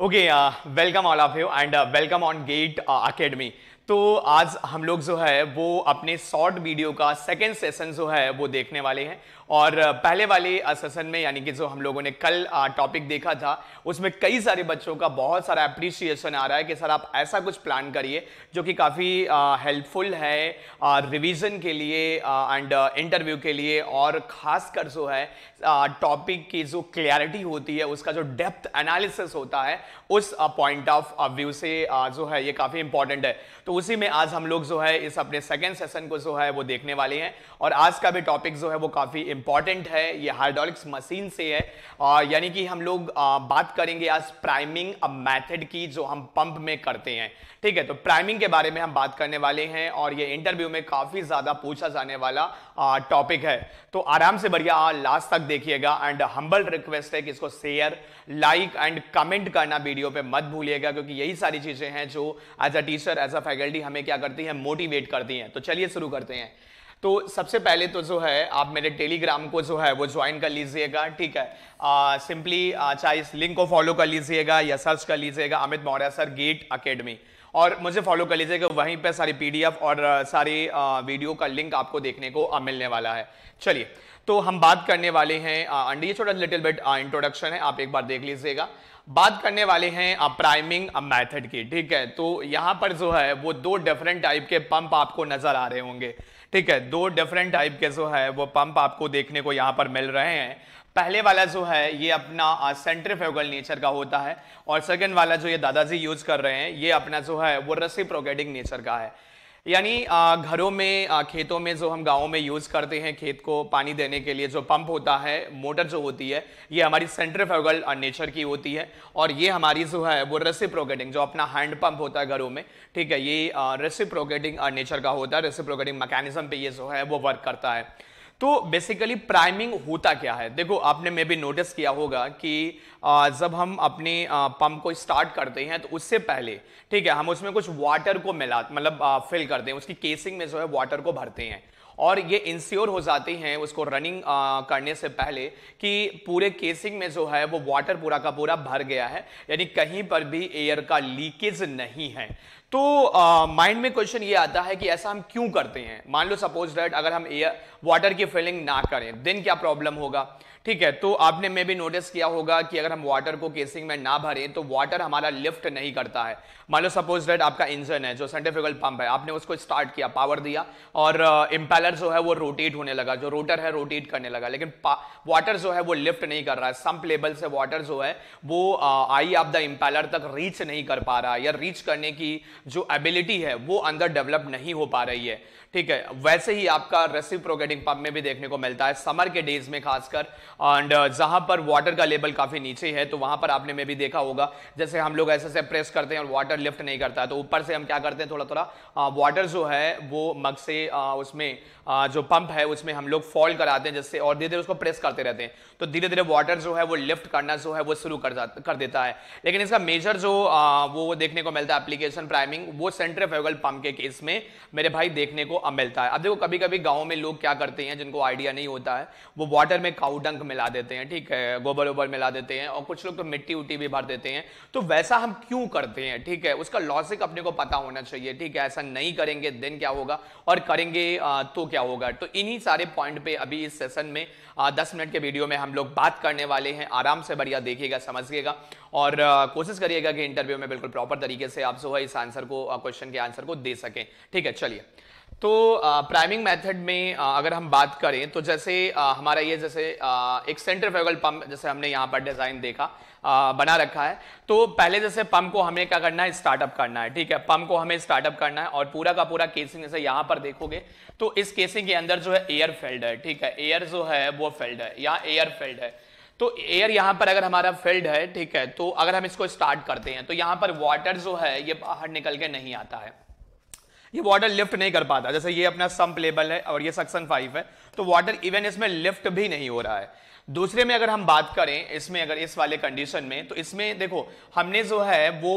Okay, uh, welcome all of you and uh, welcome on GATE uh, Academy. तो आज हम लोग जो है वो अपने शॉर्ट वीडियो का सेकेंड सेशन जो है वो देखने वाले हैं और पहले वाले सेशन में यानी कि जो हम लोगों ने कल टॉपिक देखा था उसमें कई सारे बच्चों का बहुत सारा अप्रिसिएशन आ रहा है कि सर आप ऐसा कुछ प्लान करिए जो कि काफ़ी हेल्पफुल है रिवीजन के लिए एंड इंटरव्यू के लिए और ख़ासकर जो है टॉपिक की जो क्लैरिटी होती है उसका जो डेप्थ एनालिसिस होता है उस पॉइंट ऑफ व्यू से जो है ये काफ़ी इंपॉर्टेंट है तो उसी में आज हम लोग जो है इस अपने सेकेंड सेशन को जो है वो देखने वाले हैं और आज का भी टॉपिक जो है वो काफ़ी इंपॉर्टेंट है ये हाइड्रोलिक्स मशीन से है यानी कि हम लोग आ, बात करेंगे आज प्राइमिंग मैथड की जो हम पंप में करते हैं ठीक है तो प्राइमिंग के बारे में हम बात करने वाले हैं और ये इंटरव्यू में काफ़ी ज़्यादा पूछा जाने वाला टॉपिक है तो आराम से बढ़िया लास्ट तक देखिएगा एंड हम्बल रिक्वेस्ट है कि इसको शेयर लाइक एंड कमेंट करना वीडियो पे मत भूलिएगा क्योंकि यही सारी चीज़ें हैं जो as a teacher as a faculty personality हमें क्या करती है मोटिवेट करती है तो चलिए शुरू करते हैं तो सबसे पहले तो जो है आप मेरे टेलीग्राम को जो है वो ज्वाइन कर लीजिएगा ठीक है सिंपली चाहे इस लिंक को फॉलो कर लीजिएगा या सर्च कर लीजिएगा Amit Maurya sir GATE academy और मुझे फॉलो कर लीजिएगा वहीं पे सारी पीडीएफ और सारी वीडियो का लिंक आपको देखने को मिलने वाला है चलिए तो हम बात करने वाले हैं अंडी छोटा लिटिल बिट इंट्रोडक्शन है आप एक बार देख लीजिएगा बात करने वाले हैं अ प्राइमिंग अ मेथड की ठीक है तो यहां पर जो है वो दो डिफरेंट टाइप के पंप आपको नजर आ रहे होंगे ठीक है दो डिफरेंट टाइप के जो है वो पंप आपको देखने को यहाँ पर मिल रहे हैं पहले वाला जो है ये अपना सेंट्रीफ्यूगल नेचर का होता है और सेकंड वाला जो ये दादाजी यूज कर रहे हैं ये अपना जो है वो रसी प्रोगेडिंग नेचर का है यानी घरों में खेतों में जो हम गाँव में यूज़ करते हैं खेत को पानी देने के लिए जो पंप होता है मोटर जो होती है ये हमारी सेंट्रीफ्यूगल नेचर की होती है और ये हमारी जो है वो रेसिप्रोकेटिंग जो अपना हैंड पंप होता है घरों में ठीक है ये रेसिप्रोकेटिंग नेचर का होता है रेसिप्रोकेटिंग मैकेनिज्म पे ये जो है वो वर्क करता है तो बेसिकली प्राइमिंग होता क्या है देखो आपने मे भी नोटिस किया होगा कि जब हम अपने पंप को स्टार्ट करते हैं तो उससे पहले ठीक है हम उसमें कुछ वाटर को मिला मतलब फिल करते हैं उसकी केसिंग में जो है वाटर को भरते हैं और ये इंश्योर हो जाते हैं उसको रनिंग आ, करने से पहले कि पूरे केसिंग में जो है वो वाटर पूरा का पूरा भर गया है यानी कहीं पर भी एयर का लीकेज नहीं है तो माइंड uh, में क्वेश्चन ये आता है कि ऐसा हम क्यों करते हैं मान लो सपोज दैट अगर हम एयर वाटर की फिलिंग ना करें देन क्या प्रॉब्लम होगा ठीक है तो आपने में भी नोटिस किया होगा कि अगर हम वाटर को केसिंग में ना भरें तो वाटर हमारा लिफ्ट नहीं करता है मान लो सपोज डेट आपका इंजन है जो सेंट्रिफिकल पंप है आपने उसको स्टार्ट किया पावर दिया और इम्पेलर uh, जो है वो रोटेट होने लगा जो रोटर है रोटेट करने लगा लेकिन वाटर जो है वो लिफ्ट नहीं कर रहा है सम्प लेवल से वाटर जो है वो आई ऑफ द इम्पेलर तक रीच नहीं कर पा रहा है या रीच करने की जो एबिलिटी है वो अंदर डेवलप नहीं हो पा रही है ठीक है वैसे ही आपका रेसिप्रोकेटिंग पंप में भी देखने को मिलता है समर के डेज में खासकर एंड uh, जहां पर वाटर का लेवल काफी नीचे है तो वहां पर आपने में भी देखा होगा जैसे हम लोग ऐसे से प्रेस करते हैं और वाटर लिफ्ट नहीं करता है तो ऊपर से हम क्या करते हैं थोड़ा थोड़ा वाटर जो है वो मग से uh, उसमें uh, जो पंप है उसमें हम लोग फॉल कराते हैं जिससे और धीरे धीरे उसको प्रेस करते रहते हैं तो धीरे धीरे वाटर जो है वो लिफ्ट करना जो है वो शुरू कर कर देता है लेकिन इसका मेजर जो आ, वो देखने को मिलता है एप्लीकेशन प्राइमिंग वो सेंटर पंप के केस में मेरे भाई देखने को मिलता है अब देखो कभी कभी गाँव में लोग क्या करते हैं जिनको आइडिया नहीं होता है वो वाटर में काउडंक मिला देते हैं ठीक है गोबर उबर मिला देते हैं और कुछ लोग तो मिट्टी उट्टी भी भर देते हैं तो वैसा हम क्यों करते हैं ठीक है उसका लॉजिक अपने को पता होना चाहिए ठीक है ऐसा नहीं करेंगे देन क्या होगा और करेंगे तो क्या होगा तो इन्हीं सारे पॉइंट पे अभी इस सेशन में दस मिनट के वीडियो में हम लोग बात करने वाले हैं आराम से बढ़िया देखिएगा समझिएगा और कोशिश करिएगा कि इंटरव्यू में बिल्कुल प्रॉपर तरीके से आप जो है इस आंसर को क्वेश्चन के आंसर को दे सकें ठीक है चलिए तो प्राइमिंग मेथड में आ, अगर हम बात करें तो जैसे आ, हमारा ये जैसे आ, एक फेगल पंप जैसे हमने यहाँ पर डिज़ाइन देखा बना रखा है तो पहले जैसे पंप को हमें क्या करना है स्टार्टअप करना है ठीक है पंप को हमें स्टार्टअप करना है और पूरा का पूरा केसिंग जैसे यहाँ पर देखोगे तो इस केसिंग के अंदर जो है एयर फेल्ड है ठीक है एयर जो है वो फेल्ड है यहाँ एयर फेल्ड है तो एयर यहाँ पर अगर हमारा फील्ड है ठीक है तो अगर हम इसको स्टार्ट करते हैं तो यहाँ पर वाटर जो है ये बाहर निकल के नहीं आता है ये वाटर लिफ्ट नहीं कर पाता जैसे ये अपना सम्प लेबल है और ये सक्सन फाइव है तो वाटर इवन इसमें लिफ्ट भी नहीं हो रहा है दूसरे में अगर हम बात करें इसमें अगर इस वाले कंडीशन में तो इसमें देखो हमने जो है वो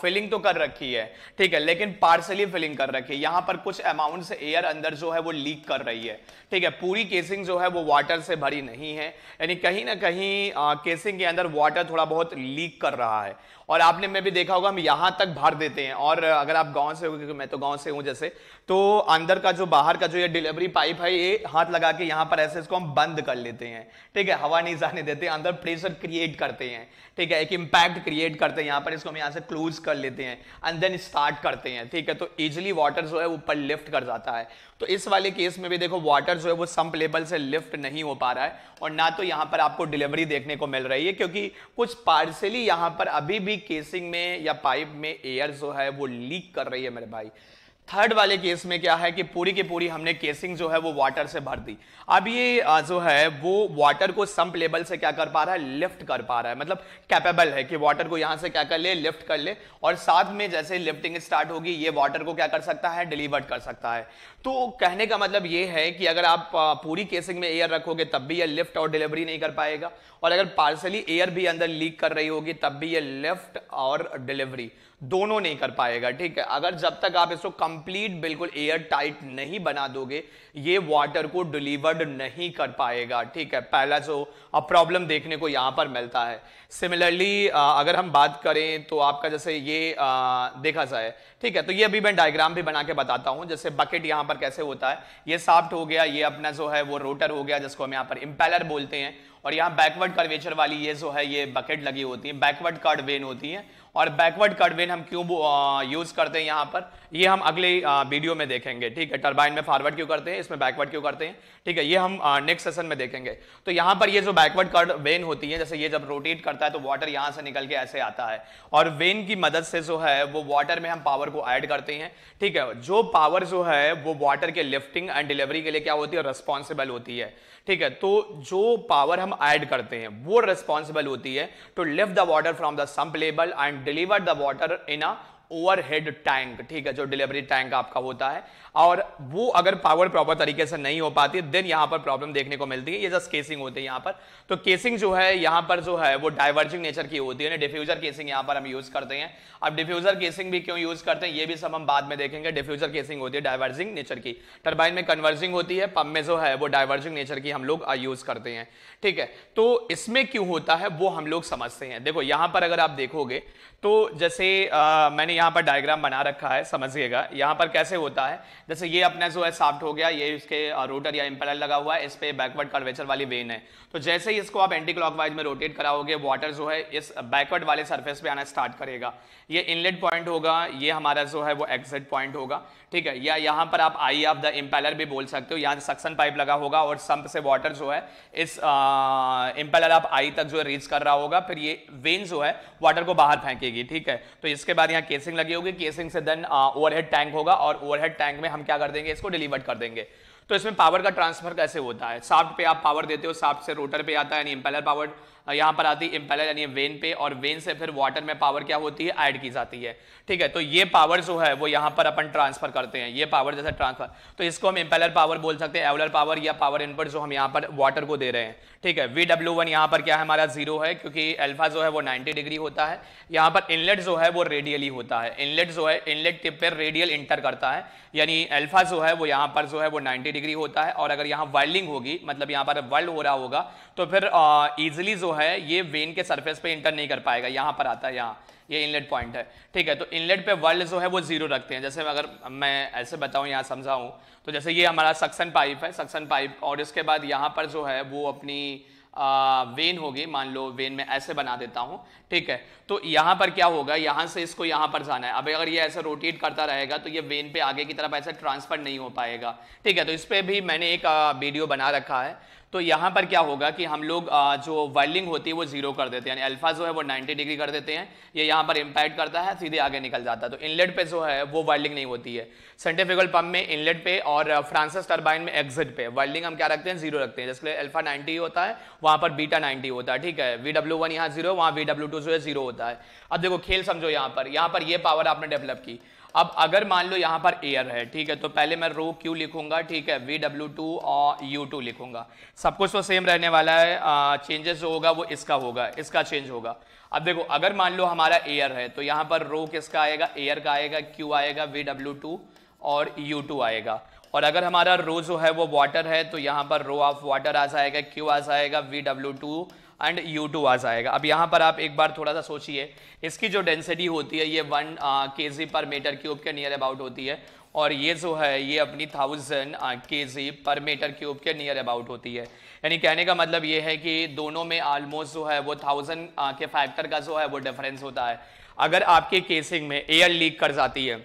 फिलिंग तो कर रखी है ठीक है लेकिन पार्सली फिलिंग कर रखी है यहां पर कुछ अमाउंट से एयर अंदर जो है वो लीक कर रही है ठीक है पूरी केसिंग जो है वो वाटर से भरी नहीं है यानी कहीं ना कहीं आ, केसिंग के अंदर वाटर थोड़ा बहुत लीक कर रहा है और आपने मैं भी देखा होगा हम यहां तक भर देते हैं और अगर आप गाँव से हो क्योंकि मैं तो गाँव से हूँ जैसे तो अंदर का जो बाहर का जो ये डिलीवरी पाइप है ये हाथ लगा के यहाँ पर ऐसे इसको हम बंद कर लेते हैं ठीक है है हवा नहीं जाने देते अंदर प्रेशर क्रिएट करते हैं ठीक है एक इम्पैक्ट क्रिएट करते हैं यहाँ पर इसको हम यहाँ से क्लोज कर लेते हैं एंड देन स्टार्ट करते हैं ठीक है तो इजिली वाटर जो है ऊपर लिफ्ट कर जाता है तो इस वाले केस में भी देखो वाटर जो है वो संप लेवल से लिफ्ट नहीं हो पा रहा है और ना तो यहाँ पर आपको डिलीवरी देखने को मिल रही है क्योंकि कुछ पार्सली यहाँ पर अभी भी केसिंग में या पाइप में एयर जो है वो लीक कर रही है मेरे भाई थर्ड वाले केस में क्या है कि पूरी की पूरी हमने केसिंग जो है वो वाटर से भर दी अब ये जो है वो वाटर को सम्प लेवल से क्या कर पा रहा है लिफ्ट कर पा रहा है मतलब कैपेबल है कि वाटर को यहां से क्या कर ले लिफ्ट कर ले और साथ में जैसे लिफ्टिंग स्टार्ट होगी ये वाटर को क्या कर सकता है डिलीवर कर सकता है तो कहने का मतलब ये है कि अगर आप पूरी केसिंग में एयर रखोगे तब भी यह लिफ्ट और डिलीवरी नहीं कर पाएगा और अगर पार्सली एयर भी अंदर लीक कर रही होगी तब भी यह लिफ्ट और डिलीवरी दोनों नहीं कर पाएगा ठीक है अगर जब तक आप इसको कंप्लीट बिल्कुल एयर टाइट नहीं बना दोगे ये वाटर को डिलीवर्ड नहीं कर पाएगा ठीक है पहला जो प्रॉब्लम देखने को यहां पर मिलता है सिमिलरली अगर हम बात करें तो आपका जैसे ये आ, देखा जाए ठीक है तो ये अभी मैं डायग्राम भी बना के बताता हूं जैसे बकेट यहाँ पर कैसे होता है ये साफ्ट हो गया ये अपना जो है वो रोटर हो गया जिसको हम यहाँ पर इम्पेलर बोलते हैं और यहाँ बैकवर्ड कर्वेचर वाली ये जो है ये बकेट लगी होती है बैकवर्ड कर्ड वेन होती है और बैकवर्ड कडवेन हम क्यों यूज करते हैं यहां पर ये हम अगले वीडियो में देखेंगे ठीक है टर्बाइन में फॉरवर्ड क्यों करते हैं इसमें बैकवर्ड क्यों करते हैं ठीक है ये हम नेक्स्ट सेशन में देखेंगे तो यहां पर ये जो बैकवर्ड कर्ड वेन होती है जैसे ये जब रोटेट करता है तो वाटर यहां से निकल के ऐसे आता है और वेन की मदद से जो है वो वाटर में हम पावर को ऐड करते हैं ठीक है जो पावर जो है वो वाटर के लिफ्टिंग एंड डिलीवरी के लिए क्या होती है रिस्पॉन्सिबल होती है ठीक है तो जो पावर हम ऐड करते हैं वो रिस्पॉन्सिबल होती है to lift the water from the sump लेबल and delivered the water in a overhead tank ठीक है जो डिलीवरी टैंक आपका होता है और वो अगर पावर प्रॉपर तरीके से नहीं हो पाती देन यहां पर प्रॉब्लम देखने को मिलती है ये जस्ट केसिंग होती है यहां पर तो केसिंग जो है यहां पर जो है वो डाइवर्जिंग नेचर की होती है डिफ्यूजर केसिंग यहां पर हम यूज करते हैं अब डिफ्यूजर केसिंग भी क्यों यूज करते हैं ये भी सब हम बाद में देखेंगे डिफ्यूजर केसिंग होती है डाइवर्जिंग नेचर की टर्बाइन में कन्वर्जिंग होती है पंप में जो है वो डाइवर्जिंग नेचर की हम लोग यूज uh, करते हैं ठीक है तो इसमें क्यों होता है वो हम लोग समझते हैं देखो यहां पर अगर आप देखोगे तो जैसे आ, uh, मैंने यहाँ पर डायग्राम बना रखा है समझिएगा यहाँ पर कैसे होता है जैसे ये अपना जो है साफ्ट हो गया ये इसके रोटर या इम्पेलर लगा हुआ है इस पर बैकवर्ड कर्वेचर वाली वेन है तो जैसे ही इसको आप एंटी क्लॉक में रोटेट कराओगे वाटर जो है इस बैकवर्ड वाले सर्फेस पर आना स्टार्ट करेगा ये इनलेट पॉइंट होगा ये हमारा जो है वो एग्जिट पॉइंट होगा ठीक है या यहां पर आप आई ऑफ द इम्पेलर भी बोल सकते हो यहाँ सक्सन पाइप लगा होगा और संप से वाटर जो है इस इम्पेलर आप आई तक जो है रीच कर रहा होगा फिर ये वेन जो है वाटर को बाहर फेंकेगी ठीक है तो इसके बाद यहाँ केसिंग लगी होगी केसिंग से देन ओवरहेड टैंक होगा और ओवरहेड टैंक में हम क्या कर देंगे इसको डिलीवर कर देंगे तो इसमें पावर का ट्रांसफर कैसे होता है साफ्ट पे आप पावर देते हो साफ्ट से रोटर पे आता है यानी इम्पेलर पावर यहाँ पर आती है इंपेलर यानी वेन पे और वेन से फिर वाटर में पावर क्या होती है ऐड की जाती है ठीक है तो ये पावर जो है वो यहां पर अपन ट्रांसफर करते हैं ये पावर जैसे ट्रांसफर तो इसको हम इंपेलर पावर बोल सकते हैं एवलर पावर या पावर इनपुट जो हम यहाँ पर वाटर को दे रहे हैं ठीक है वी डब्ल्यू वन यहाँ पर क्या है हमारा जीरो है क्योंकि एल्फा जो है वो नाइनटी डिग्री होता है यहाँ पर इनलेट जो है वो रेडियली होता है इनलेट जो है इनलेट टिप पर रेडियल इंटर करता है यानी एल्फा जो है वो यहाँ पर जो है वो नाइनटी डिग्री होता है और अगर यहाँ वर्ल्डिंग होगी मतलब यहाँ पर वर्ल्ड हो रहा होगा तो फिर इजिली जो है ये वेन के सरफेस पे इंटर नहीं कर पाएगा यहां पर आता है यहाँ ये इनलेट पॉइंट है ठीक है तो इनलेट पे वर्ल्ड जो है वो जीरो रखते हैं जैसे अगर मैं ऐसे बताऊं यहाँ समझाऊं तो जैसे ये हमारा सक्सन पाइप है सक्सन पाइप और इसके बाद यहाँ पर जो है वो अपनी आ, वेन होगी मान लो वेन में ऐसे बना देता हूँ ठीक है तो यहाँ पर क्या होगा यहाँ से इसको यहाँ पर जाना है अब अगर ये ऐसे रोटेट करता रहेगा तो ये वेन पे आगे की तरफ ऐसे ट्रांसफर नहीं हो पाएगा ठीक है तो इस पर भी मैंने एक वीडियो बना रखा है तो यहां पर क्या होगा कि हम लोग जो वाइलिंग होती है वो जीरो कर देते हैं यानी अल्फा जो है वो 90 डिग्री कर देते हैं ये यहां पर इंपैक्ट करता है सीधे आगे निकल जाता है तो इनलेट पे जो है वो वाइलिंग नहीं होती है सेंटिफिकल पंप में इनलेट पे और फ्रांसिस टर्बाइन में एग्जिट पे वर्ल्डिंग हम क्या रखते हैं जीरो रखते हैं जिसके अल्फा नाइनटी होता है वहां पर बीटा नाइन्टी होता है ठीक है वी डब्ल्यू वन यहाँ जीरो वहां वी डब्ल्यू टू जो है जीरो होता है अब देखो खेल समझो यहाँ पर यहाँ पर ये पावर आपने डेवलप की अब अगर मान लो यहां पर एयर है ठीक है तो पहले मैं रो क्यू लिखूंगा ठीक है वी डब्ल्यू टू और यू टू लिखूंगा सब कुछ तो सेम रहने वाला है चेंजेस जो होगा वो इसका होगा इसका चेंज होगा अब देखो अगर मान लो हमारा एयर है तो यहाँ पर रो किसका आएगा एयर का आएगा क्यू आएगा वी डब्ल्यू टू और यू टू आएगा और अगर हमारा रो जो है वो वाटर है तो यहाँ पर रो ऑफ वाटर आ जाएगा क्यू आ जाएगा V W two and U two आज आएगा अब यहाँ पर आप एक बार थोड़ा सा सोचिए इसकी जो डेंसिटी होती है ये one K G per metre cube के नियर अबाउट होती है और ये जो है ये अपनी thousand K G per metre cube के नियर अबाउट होती है यानी कहने का मतलब ये है कि दोनों में ऑलमोस्ट जो है वो थाउजेंड के फैक्टर का जो है वो डिफरेंस होता है अगर आपके केसिंग में एयर लीक कर जाती है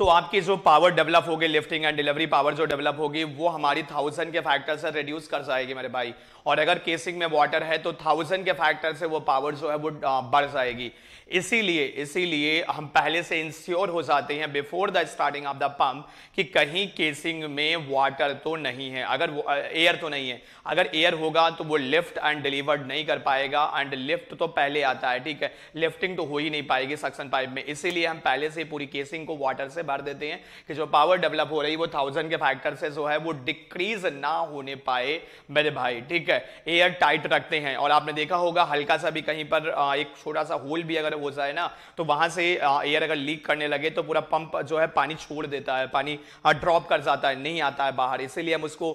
तो आपकी जो पावर डेवलप होगी लिफ्टिंग एंड डिलीवरी पावर जो डेवलप होगी वो हमारी थाउजेंड के फैक्टर से रिड्यूस कर जाएगी मेरे भाई और अगर केसिंग में वाटर है तो थाउजेंड के फैक्टर से वो पावर जो है वो बढ़ जाएगी इसीलिए इसीलिए हम पहले से इंश्योर हो जाते हैं before the starting of the pump कि कहीं केसिंग में वाटर तो नहीं है अगर एयर तो नहीं है अगर एयर होगा तो वो लिफ्ट एंड डिलीवर्ड नहीं कर पाएगा एंड लिफ्ट तो पहले आता है ठीक है लिफ्टिंग तो हो ही नहीं पाएगी सक्सन पाइप में इसीलिए हम पहले से पूरी केसिंग को वाटर से बार देते हैं कि जो पावर डेवलप हो रही है वो थाउजेंड के फैक्टर से जो है वो डिक्रीज ना होने पाए मेरे भाई ठीक है एयर टाइट रखते हैं और आपने देखा होगा हल्का सा भी कहीं पर एक छोटा सा होल भी अगर हो जाए ना तो वहां से एयर अगर लीक करने लगे तो पूरा पंप जो है पानी छोड़ देता है पानी ड्रॉप कर जाता है नहीं आता है बाहर इसीलिए हम उसको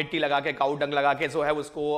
मिट्टी लगा के काउ डंग लगा के जो है उसको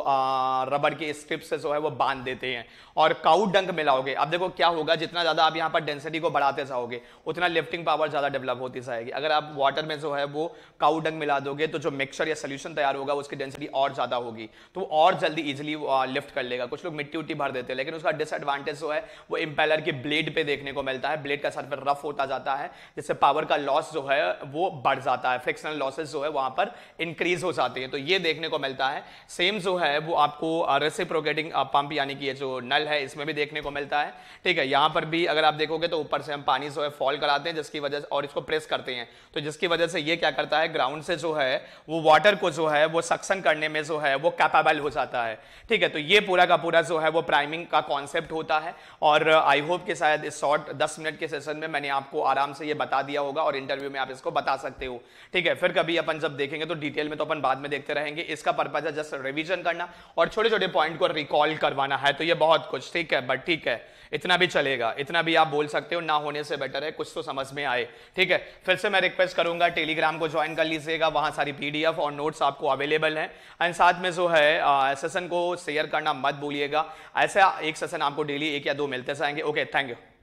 रबर के स्ट्रिप से जो है वो बांध देते हैं और काउ डंग मिलाओगे अब देखो क्या होगा जितना ज्यादा आप यहाँ पर डेंसिटी को बढ़ाते जाओगे उतना लिफ्टिंग पावर ज्यादा डेवलप होती जाएगी अगर आप वाटर में जो है वो काउडंग मिला दोगे तो जो मिक्सर या सोल्यूशन तैयार होगा उसकी डेंसिटी और ज़्यादा होगी तो वो और जल्दी इजिली लिफ्ट कर लेगा कुछ लोग मिट्टी उट्टी भर देते हैं लेकिन उसका डिसएडवांटेज जो है वो इम्पेलर के ब्लेड पे देखने को मिलता है ब्लेड का सर्फेस रफ होता जाता है जिससे पावर का लॉस जो है वो बढ़ जाता है फ्रिक्शनल लॉसेज जो है वहाँ पर इंक्रीज हो जाते हैं तो ये देखने को मिलता है सेम जो है वो आपको रेसिप्रोकेटिंग पंप यानी कि ये जो नल है इसमें भी देखने को मिलता है ठीक है यहाँ पर भी अगर आप देखोगे तो ऊपर से हम पानी जो है फॉल कराते हैं जिसकी वजह से और और इसको प्रेस करते हैं तो जिसकी वजह से ये क्या करता है ग्राउंड से जो है वो वाटर को जो है वो सक्सन करने में जो है वो कैपेबल हो जाता है ठीक है तो ये पूरा का पूरा जो है वो प्राइमिंग का कॉन्सेप्ट होता है और आई होप कि शायद इस शॉर्ट दस मिनट के सेशन में मैंने आपको आराम से ये बता दिया होगा और इंटरव्यू में आप इसको बता सकते हो ठीक है फिर कभी अपन जब देखेंगे तो डिटेल में तो अपन बाद में देखते रहेंगे इसका पर्पज है जस्ट रिविजन करना और छोटे छोटे पॉइंट को रिकॉल करवाना है तो ये बहुत कुछ ठीक है बट ठीक है इतना भी चलेगा इतना भी आप बोल सकते हो ना होने से बेटर है कुछ तो समझ में आए ठीक है फिर से मैं रिक्वेस्ट करूंगा टेलीग्राम को ज्वाइन कर लीजिएगा वहां सारी पीडीएफ और नोट्स आपको अवेलेबल हैं एंड साथ में जो है सेशन को शेयर करना मत भूलिएगा ऐसा एक सेशन आपको डेली एक या दो मिलते जाएंगे ओके थैंक यू